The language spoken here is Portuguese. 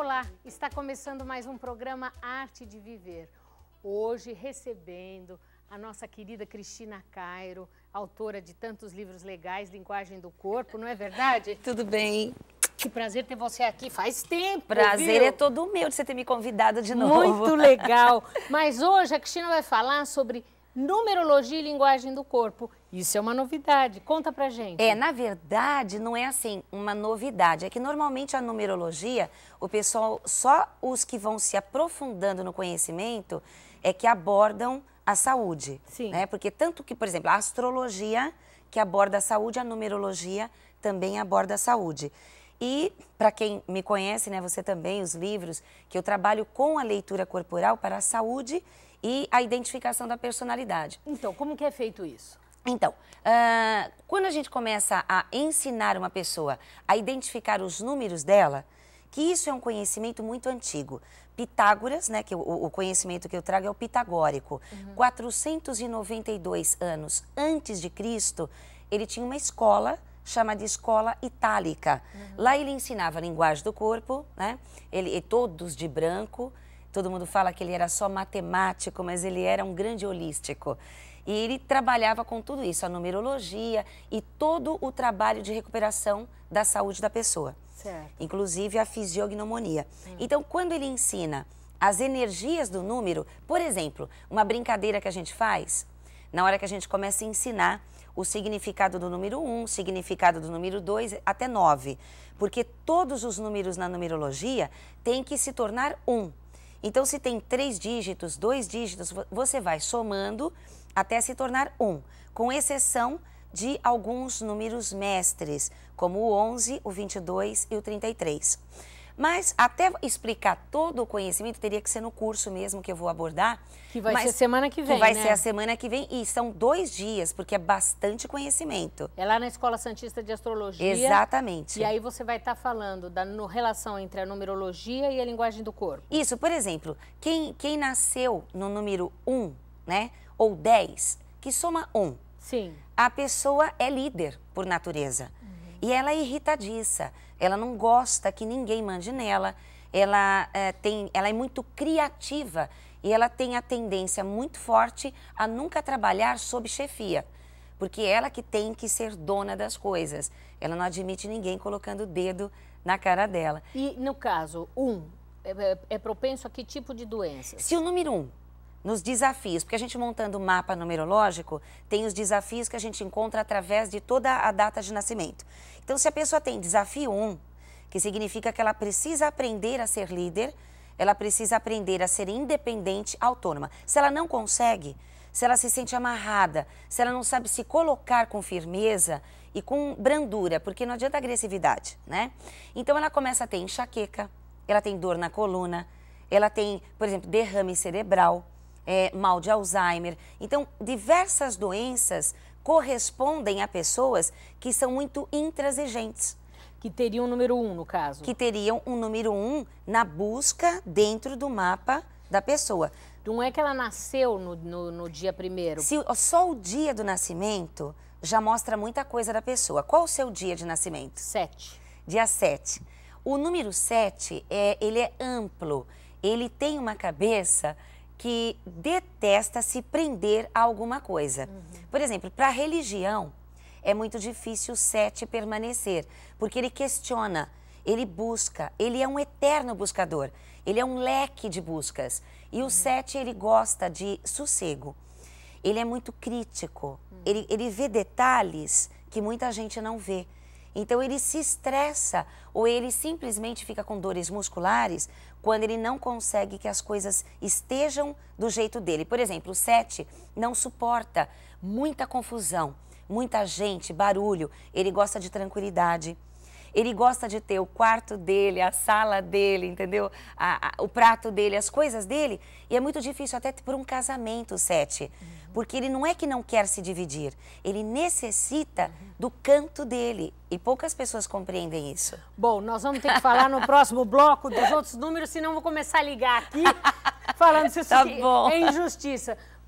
Olá, está começando mais um programa Arte de Viver. Hoje recebendo a nossa querida Cristina Cairo, autora de tantos livros legais, Linguagem do Corpo, não é verdade? Tudo bem. Que prazer ter você aqui, faz tempo. Prazer viu? é todo meu de você ter me convidado de novo. Muito legal. Mas hoje a Cristina vai falar sobre Numerologia e linguagem do corpo. Isso é uma novidade. Conta pra gente. É, na verdade, não é assim uma novidade. É que normalmente a numerologia, o pessoal, só os que vão se aprofundando no conhecimento é que abordam a saúde. Sim. Né? Porque tanto que, por exemplo, a astrologia que aborda a saúde, a numerologia também aborda a saúde. E, para quem me conhece, né, você também, os livros, que eu trabalho com a leitura corporal para a saúde e a identificação da personalidade. Então, como que é feito isso? Então, uh, quando a gente começa a ensinar uma pessoa a identificar os números dela, que isso é um conhecimento muito antigo. Pitágoras, né, que o, o conhecimento que eu trago é o pitagórico. Uhum. 492 anos antes de Cristo, ele tinha uma escola chama de escola itálica. Uhum. Lá ele ensinava a linguagem do corpo, né? Ele, todos de branco. Todo mundo fala que ele era só matemático, mas ele era um grande holístico. E ele trabalhava com tudo isso, a numerologia e todo o trabalho de recuperação da saúde da pessoa. Certo. Inclusive a fisiognomonia. Uhum. Então, quando ele ensina as energias do número, por exemplo, uma brincadeira que a gente faz, na hora que a gente começa a ensinar o significado do número 1, significado do número 2 até 9, porque todos os números na numerologia têm que se tornar 1. Então, se tem três dígitos, dois dígitos, você vai somando até se tornar 1. com exceção de alguns números mestres, como o 11, o 22 e o 33. Mas até explicar todo o conhecimento teria que ser no curso mesmo que eu vou abordar. Que vai ser semana que vem. Que vai né? ser a semana que vem e são dois dias, porque é bastante conhecimento. É lá na Escola Santista de Astrologia. Exatamente. E aí você vai estar tá falando da no, relação entre a numerologia e a linguagem do corpo. Isso, por exemplo, quem, quem nasceu no número 1, um, né? Ou 10, que soma 1. Um, Sim. A pessoa é líder por natureza. E ela é irritadiça, ela não gosta que ninguém mande nela, ela é, tem, ela é muito criativa e ela tem a tendência muito forte a nunca trabalhar sob chefia, porque é ela que tem que ser dona das coisas. Ela não admite ninguém colocando o dedo na cara dela. E no caso, um, é, é, é propenso a que tipo de doença? Se o número um nos desafios, porque a gente montando o mapa numerológico, tem os desafios que a gente encontra através de toda a data de nascimento. Então, se a pessoa tem desafio 1, que significa que ela precisa aprender a ser líder, ela precisa aprender a ser independente, autônoma. Se ela não consegue, se ela se sente amarrada, se ela não sabe se colocar com firmeza e com brandura, porque não adianta agressividade, né? Então ela começa a ter enxaqueca, ela tem dor na coluna, ela tem, por exemplo, derrame cerebral, é, mal de Alzheimer. Então, diversas doenças correspondem a pessoas que são muito intransigentes. Que teriam um número um, no caso. Que teriam um número um na busca dentro do mapa da pessoa. Não é que ela nasceu no, no, no dia primeiro. Se, só o dia do nascimento já mostra muita coisa da pessoa. Qual o seu dia de nascimento? Sete. Dia sete. O número sete é, ele é amplo. Ele tem uma cabeça que detesta se prender a alguma coisa. Uhum. Por exemplo, para a religião, é muito difícil o sete permanecer, porque ele questiona, ele busca, ele é um eterno buscador, ele é um leque de buscas. E uhum. o sete, ele gosta de sossego, ele é muito crítico, uhum. ele, ele vê detalhes que muita gente não vê. Então ele se estressa ou ele simplesmente fica com dores musculares quando ele não consegue que as coisas estejam do jeito dele. Por exemplo, o 7 não suporta muita confusão, muita gente, barulho, ele gosta de tranquilidade ele gosta de ter o quarto dele, a sala dele, entendeu? A, a, o prato dele, as coisas dele. E é muito difícil até por um casamento, Sete. Uhum. Porque ele não é que não quer se dividir, ele necessita uhum. do canto dele. E poucas pessoas compreendem isso. Bom, nós vamos ter que falar no próximo bloco dos outros números, senão vou começar a ligar aqui falando se isso tá é injustiça.